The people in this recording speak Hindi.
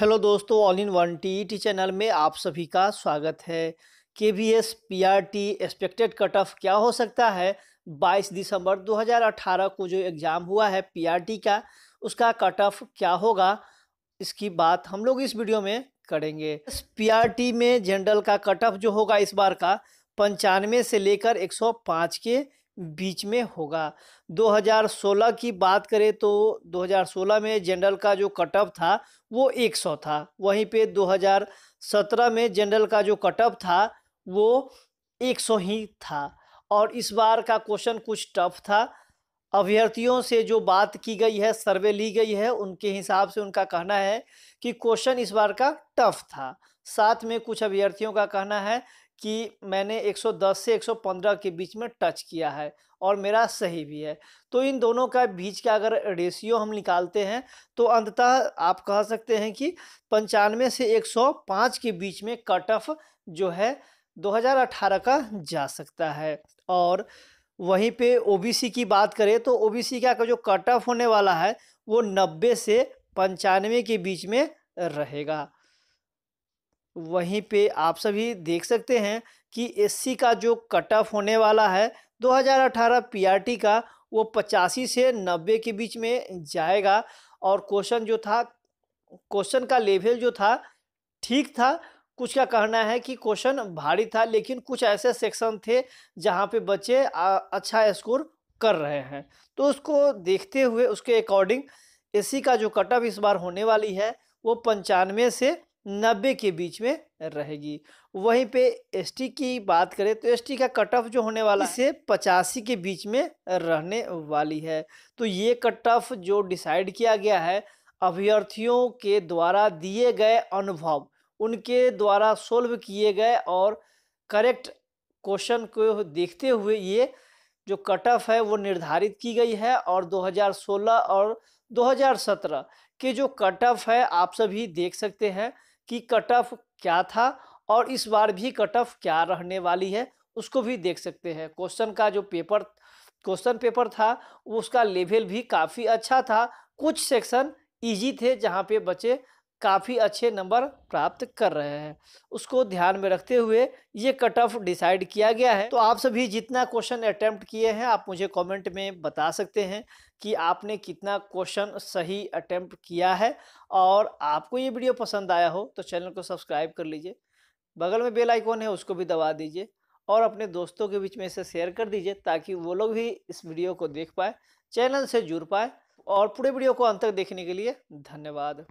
हेलो दोस्तों all in one T channel में आप सभी का स्वागत है K V S P R T expected cut off क्या हो सकता है 22 दिसंबर 2018 को जो एग्ज़ाम हुआ है पी आर टी का उसका कट ऑफ क्या होगा इसकी बात हम लोग इस वीडियो में करेंगे पी आर टी में जनरल का कट ऑफ जो होगा इस बार का पंचानवे से लेकर 105 के बीच में होगा 2016 की बात करें तो 2016 में जनरल का जो कट ऑफ था वो 100 था वहीं पे 2017 में जनरल का जो कट ऑफ था वो 100 ही था और इस बार का क्वेश्चन कुछ टफ था अभ्यर्थियों से जो बात की गई है सर्वे ली गई है उनके हिसाब से उनका कहना है कि क्वेश्चन इस बार का टफ था साथ में कुछ अभ्यर्थियों का कहना है कि मैंने 110 से 115 के बीच में टच किया है और मेरा सही भी है तो इन दोनों का बीच का अगर रेशियो हम निकालते हैं तो अंततः आप कह सकते हैं कि पंचानवे से 105 के बीच में कट ऑफ जो है 2018 का जा सकता है और वहीं पे ओबीसी की बात करें तो ओबीसी का जो कट ऑफ होने वाला है वो नब्बे से पंचानवे के बीच में रहेगा वहीं पे आप सभी देख सकते हैं कि एससी का जो कट ऑफ होने वाला है 2018 पीआरटी का वो पचासी से नब्बे के बीच में जाएगा और क्वेश्चन जो था क्वेश्चन का लेवल जो था ठीक था कुछ का कहना है कि क्वेश्चन भारी था लेकिन कुछ ऐसे सेक्शन थे जहाँ पे बच्चे अच्छा स्कोर कर रहे हैं तो उसको देखते हुए उसके अकॉर्डिंग एसी का जो कट ऑफ इस बार होने वाली है वो पंचानवे से नब्बे के बीच में रहेगी वहीं पे एसटी की बात करें तो एसटी का कट ऑफ जो होने वाला इसे पचासी के बीच में रहने वाली है तो ये कट ऑफ जो डिसाइड किया गया है अभ्यर्थियों के द्वारा दिए गए अनुभव उनके द्वारा सोल्व किए गए और करेक्ट क्वेश्चन को देखते हुए ये जो कट ऑफ है वो निर्धारित की गई है और 2016 और 2017 के जो कट ऑफ है आप सभी देख सकते हैं कि कट ऑफ क्या था और इस बार भी कट ऑफ क्या रहने वाली है उसको भी देख सकते हैं क्वेश्चन का जो पेपर क्वेश्चन पेपर था उसका लेवल भी काफ़ी अच्छा था कुछ सेक्शन इजी थे जहाँ पे बच्चे काफ़ी अच्छे नंबर प्राप्त कर रहे हैं उसको ध्यान में रखते हुए ये कट ऑफ डिसाइड किया गया है तो आप सभी जितना क्वेश्चन अटैम्प्ट किए हैं आप मुझे कमेंट में बता सकते हैं कि आपने कितना क्वेश्चन सही अटैम्प्ट किया है और आपको ये वीडियो पसंद आया हो तो चैनल को सब्सक्राइब कर लीजिए बगल में बेल आइकॉन है उसको भी दबा दीजिए और अपने दोस्तों के बीच में इसे शेयर कर दीजिए ताकि वो लोग भी इस वीडियो को देख पाए चैनल से जुड़ पाए और पूरे वीडियो को अंत तक देखने के लिए धन्यवाद